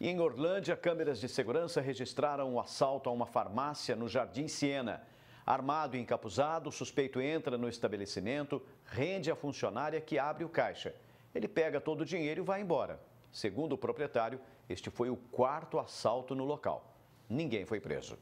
E em Orlândia, câmeras de segurança registraram o um assalto a uma farmácia no Jardim Siena. Armado e encapuzado, o suspeito entra no estabelecimento, rende a funcionária que abre o caixa. Ele pega todo o dinheiro e vai embora. Segundo o proprietário, este foi o quarto assalto no local. Ninguém foi preso.